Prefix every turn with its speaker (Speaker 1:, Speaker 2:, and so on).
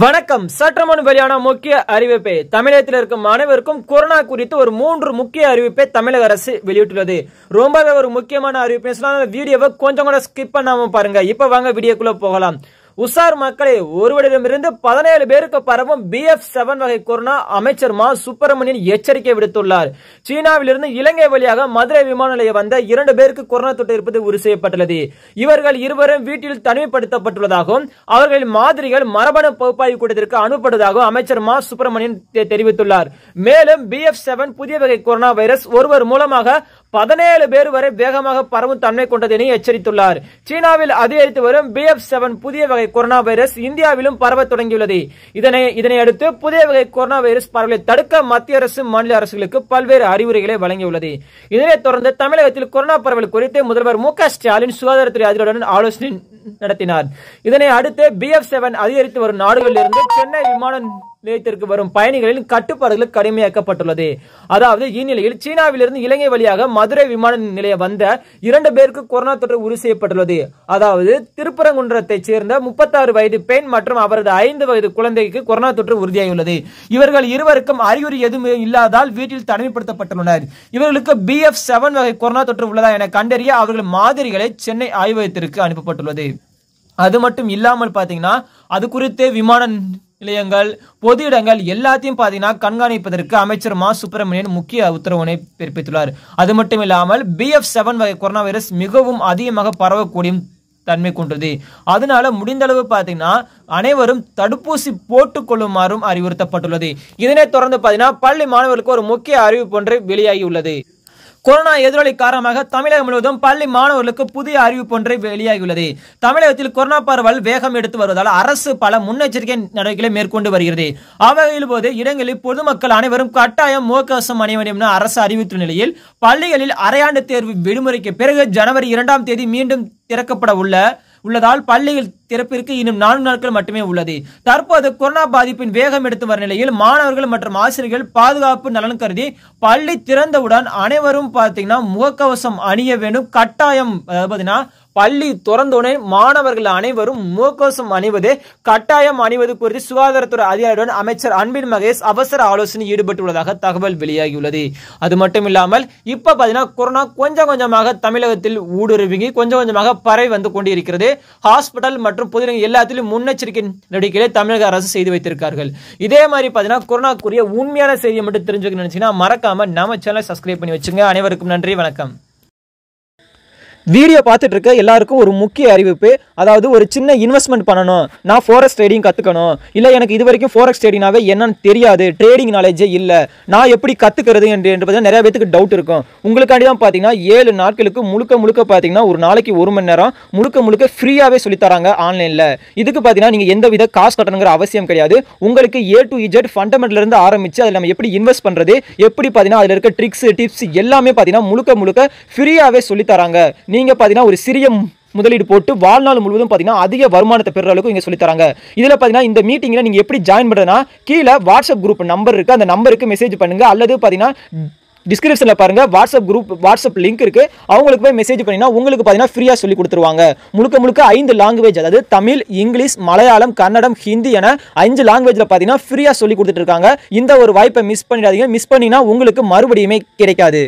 Speaker 1: வணக்கம் சற்றமுன் வெளியான முக்கிய அறிவிப்பை தமிழகத்தில் இருக்கும் அனைவருக்கும் கொரோனா குறித்து ஒரு மூன்று முக்கிய அறிவிப்பை தமிழக அரசு வெளியிட்டுள்ளது ரொம்பவே ஒரு முக்கியமான அறிவிப்பு வீடியோவை கொஞ்சம் கூட ஸ்கிப் பண்ணாம பாருங்க இப்ப வாங்க வீடியோக்குள்ள போகலாம் உசார் மக்களை ஒருவரிடமிருந்து பதினேழு பேருக்கு பரவும் பி எஃப் செவன் வகை கொரோனா அமைச்சர் மா சுப்பிரமணியன் எச்சரிக்கை விடுத்துள்ளார் சீனாவிலிருந்து இலங்கை வழியாக மதுரை விமான நிலையம் வந்த இரண்டு பேருக்கு கொரோனா தொற்று இருப்பது உறுதி செய்யப்பட்டுள்ளது இவர்கள் இருவரும் வீட்டில் தனிமைப்படுத்தப்பட்டுள்ளதாகவும் அவர்களின் மாதிரிகள் மரபணு பகுப்பாய்வு கூட்டத்திற்கு அனுப்பப்படுவதாகவும் அமைச்சர் மா சுப்பிரமணியன் தெரிவித்துள்ளார் மேலும் பி எஃப் செவன் புதிய வகை கொரோனா வைரஸ் ஒருவர் மூலமாக பதினேழு பேர் வரை வேகமாக பரவும் தன்மை கொண்டது என எச்சரித்துள்ளார் சீனாவில் அதிகரித்து வரும் பி எஃப் செவன் புதிய வகை கொரோனா வைரஸ் இந்தியாவிலும் பரவ தொடங்கியுள்ளது இதனை இதனையடுத்து புதிய வகை கொரோனா வைரஸ் பரவலை தடுக்க மத்திய அரசு மாநில அரசுகளுக்கு பல்வேறு அறிவுரைகளை வழங்கியுள்ளது இதனைத் தொடர்ந்து தமிழகத்தில் கொரோனா பரவல் குறித்து முதல்வர் மு ஸ்டாலின் சுகாதாரத்துறை அதிகாரியுடன் ஆலோசனை நடத்தினார் இதனை அடுத்து பி எஃப் செவன் அதிகரித்து வரும் நாடுகளிலிருந்து சென்னை விமான நிலையத்திற்கு வரும் பயணிகளின் கட்டுப்பாடுகள் கடுமையாக்கப்பட்டுள்ளது அதாவது இந்நிலையில் சீனாவிலிருந்து இலங்கை வழியாக மதுரை விமான நிலையம் வந்த இரண்டு பேருக்கு கொரோனா தொற்று உறுதி செய்யப்பட்டுள்ளது அதாவது திருப்பரங்குன்றத்தை சேர்ந்த முப்பத்தாறு வயது பெண் மற்றும் அவரது ஐந்து வயது குழந்தைக்கு கொரோனா தொற்று உறுதியாகியுள்ளது இவர்கள் இருவருக்கும் அறிகுறி எதுவுமே இல்லாதால் வீட்டில் தனிமைப்படுத்தப்பட்டுள்ளனர் இவர்களுக்கு பி எஃப் செவன் வகை கொரோனா தொற்று உள்ளதா என கண்டறிய அவர்கள் மாதிரிகளை சென்னை ஆய்வகத்திற்கு அனுப்பப்பட்டுள்ளது அது மட்டும் இல்லாமல் பார்த்தீங்கன்னா அது குறித்து விமான நிலையங்கள் பொது இடங்கள் எல்லாத்தையும் பார்த்தீங்கன்னா கண்காணிப்பதற்கு அமைச்சர் மா சுப்பிரமணியன் முக்கிய உத்தரவினை பிறப்பித்துள்ளார் அது மட்டும் இல்லாமல் பிஎஃப் செவன் வகை கொரோனா வைரஸ் மிகவும் அதிகமாக பரவக்கூடிய தன்மை கொண்டது அதனால முடிந்தளவு பார்த்தீங்கன்னா அனைவரும் தடுப்பூசி போட்டுக் கொள்ளுமாறும் அறிவுறுத்தப்பட்டுள்ளது இதனைத் தொடர்ந்து பார்த்தீங்கன்னா பள்ளி மாணவர்களுக்கு ஒரு முக்கிய அறிவிப்பு ஒன்று வெளியாகி கொரோனா எதிரொலி காரணமாக தமிழகம் முழுவதும் பள்ளி மாணவர்களுக்கு புதிய அறிவிப்பு ஒன்றை வெளியாகியுள்ளது தமிழகத்தில் கொரோனா பரவல் வேகம் எடுத்து வருவதால் அரசு பல முன்னெச்சரிக்கை நடவடிக்கைகளை மேற்கொண்டு வருகிறது அவ்வகையில் போது இடங்களில் பொதுமக்கள் அனைவரும் கட்டாயம் முகக்கவசம் அணிய வேண்டும் என அரசு அறிவித்துள்ள நிலையில் பள்ளிகளில் அரையாண்டு தேர்வு விடுமுறைக்கு பிறகு ஜனவரி இரண்டாம் தேதி மீண்டும் திறக்கப்பட உள்ள உள்ளதால் பள்ளிகள் திறப்பிற்கு இன்னும் நான்கு நாட்கள் மட்டுமே உள்ளது தற்போது கொரோனா பாதிப்பின் வேகம் எடுத்து வரும் நிலையில் மாணவர்கள் மற்றும் ஆசிரியர்கள் பாதுகாப்பு நலன் கருதி பள்ளி திறந்தவுடன் அனைவரும் பார்த்தீங்கன்னா முகக்கவசம் அணிய வேண்டும் கட்டாயம் அதாவதுனா பள்ளி திறந்தோடனே மாணவர்கள் அனைவரும் முகக்கவசம் அணிவதே கட்டாயம் அணிவது குறித்து சுகாதாரத்துறை அதிகாரியுடன் அமைச்சர் அன்பின் மகேஷ் அவசர ஆலோசனை ஈடுபட்டுள்ளதாக தகவல் வெளியாகியுள்ளது அது மட்டும் இல்லாமல் இப்ப பாத்தீங்கன்னா கொரோனா கொஞ்சம் கொஞ்சமாக தமிழகத்தில் ஊடுருவிங்கி கொஞ்சம் கொஞ்சமாக பரவி வந்து கொண்டிருக்கிறது ஹாஸ்பிட்டல் மற்றும் பொது எல்லாத்திலும் முன்னெச்சரிக்கை நடவடிக்கைகளை தமிழக அரசு செய்து வைத்திருக்கார்கள் இதே மாதிரி பாத்தீங்கன்னா கொரோனாக்குரிய உண்மையான செய்தியை மட்டும் தெரிஞ்சுக்கணும் நினைச்சீங்கன்னா மறக்காம நம்ம சேனல் சப்ஸ்கிரைப் பண்ணி வச்சுங்க அனைவருக்கும் நன்றி வணக்கம் வீடியோ பார்த்துட்டு இருக்க எல்லாருக்கும் ஒரு முக்கிய அறிவிப்பு அதாவது ஒரு சின்ன இன்வெஸ்ட்மெண்ட் பண்ணணும் நான் ஃபாரஸ்ட் ட்ரேடிங் கற்றுக்கணும் இல்லை எனக்கு இது வரைக்கும் ஃபாரஸ்ட் ட்ரேடிங்னாவே என்னன்னு தெரியாது ட்ரேடிங் நாலேஜே இல்லை நான் எப்படி கற்றுக்கிறது என்று என்று நிறைய பேத்துக்கு டவுட் இருக்கும் உங்களுக்காண்டி தான் பார்த்தீங்கன்னா ஏழு நாட்களுக்கு முழுக்க முழுக்க பார்த்தீங்கன்னா ஒரு நாளைக்கு ஒரு மணி நேரம் முழுக்க முழுக்க ஃப்ரீயாகவே சொல்லித்தராங்க ஆன்லைனில் இதுக்கு பார்த்தீங்கன்னா நீங்கள் எந்த வித காசு கட்டணுங்கிற அவசியம் கிடையாது உங்களுக்கு ஏ டு இஜெட் ஃபண்டமெண்ட்லேருந்து ஆரம்பித்து அதில் நம்ம எப்படி இன்வெஸ்ட் பண்ணுறது எப்படி பார்த்தீங்கன்னா அதில் இருக்க ட்ரிக்ஸ் டிப்ஸ் எல்லாமே பார்த்தீங்கன்னா முழுக்க முழுக்க ஃப்ரீயாகவே சொல்லித்தராங்க நீங்கள் பார்த்தீங்கன்னா ஒரு சிறிய முதலீடு போட்டு வாழ்நாள் முழுவதும் பார்த்தீங்கன்னா அதிக வருமானத்தை பெற அளவுக்கு இங்கே சொல்லித்தராங்க இதில் பார்த்தீங்கன்னா இந்த மீட்டிங்கில் நீங்கள் எப்படி ஜாயின் பண்ணுறதுனா கீழே வாட்ஸ்அப் குரூப் நம்பர் இருக்குது அந்த நம்பருக்கு மெசேஜ் பண்ணுங்கள் அல்லது பார்த்தீங்கன்னா டிஸ்கிரிப்ஷனில் பாருங்கள் வாட்ஸ்அப் குரூப் வாட்ஸ்அப் லிங்க் இருக்குது அவங்களுக்கு போய் மெசேஜ் பண்ணிங்கன்னா உங்களுக்கு பார்த்தீங்கன்னா ஃப்ரீயாக சொல்லி கொடுத்துருவாங்க முழுக்க முழுக்க ஐந்து லாங்குவேஜ் அதாவது தமிழ் இங்கிலீஷ் மலையாளம் கன்னடம் ஹிந்தி என அஞ்சு லாங்குவேஜில் பார்த்தீங்கன்னா ஃப்ரீயாக சொல்லி கொடுத்துட்டு இருக்காங்க இந்த ஒரு வாய்ப்பை மிஸ் பண்ணிடாதீங்க மிஸ் பண்ணிங்கன்னா உங்களுக்கு மறுபடியுமே கிடைக்காது